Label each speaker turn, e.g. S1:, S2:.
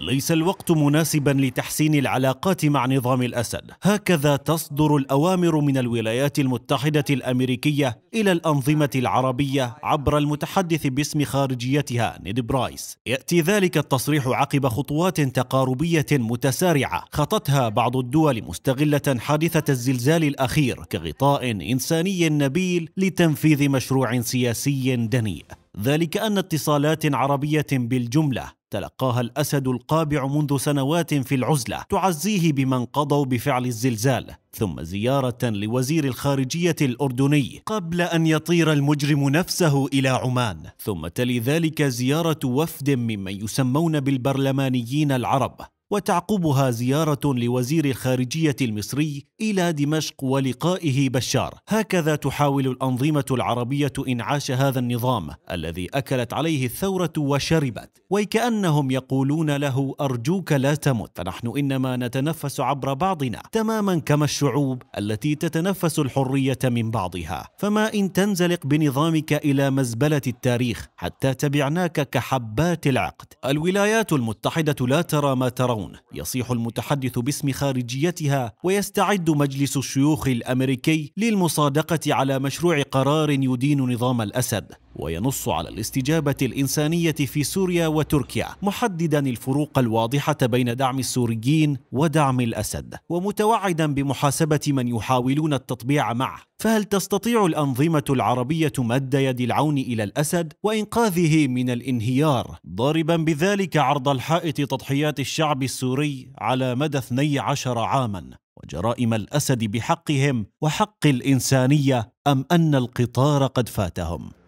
S1: ليس الوقت مناسبا لتحسين العلاقات مع نظام الأسد هكذا تصدر الأوامر من الولايات المتحدة الأمريكية إلى الأنظمة العربية عبر المتحدث باسم خارجيتها نيد برايس يأتي ذلك التصريح عقب خطوات تقاربية متسارعة خطتها بعض الدول مستغلة حادثة الزلزال الأخير كغطاء إنساني نبيل لتنفيذ مشروع سياسي دنيء ذلك أن اتصالات عربية بالجملة تلقاها الأسد القابع منذ سنوات في العزلة تعزيه بمن قضوا بفعل الزلزال ثم زيارة لوزير الخارجية الأردني قبل أن يطير المجرم نفسه إلى عمان ثم تلي ذلك زيارة وفد ممن يسمون بالبرلمانيين العرب وتعقبها زياره لوزير الخارجيه المصري الى دمشق ولقائه بشار هكذا تحاول الانظمه العربيه انعاش هذا النظام الذي اكلت عليه الثوره وشربت وكانهم يقولون له ارجوك لا تمت فنحن انما نتنفس عبر بعضنا تماما كما الشعوب التي تتنفس الحريه من بعضها فما ان تنزلق بنظامك الى مزبله التاريخ حتى تبعناك كحبات العقد الولايات المتحده لا ترى ما ترون يتبعون يصيح المتحدث باسم خارجيتها ويستعد مجلس الشيوخ الامريكي للمصادقه على مشروع قرار يدين نظام الاسد وينص على الاستجابة الإنسانية في سوريا وتركيا محددا الفروق الواضحة بين دعم السوريين ودعم الأسد ومتوعدا بمحاسبة من يحاولون التطبيع معه فهل تستطيع الأنظمة العربية مد يد العون إلى الأسد وإنقاذه من الانهيار ضاربا بذلك عرض الحائط تضحيات الشعب السوري على مدى 12 عاما وجرائم الأسد بحقهم وحق الإنسانية أم أن القطار قد فاتهم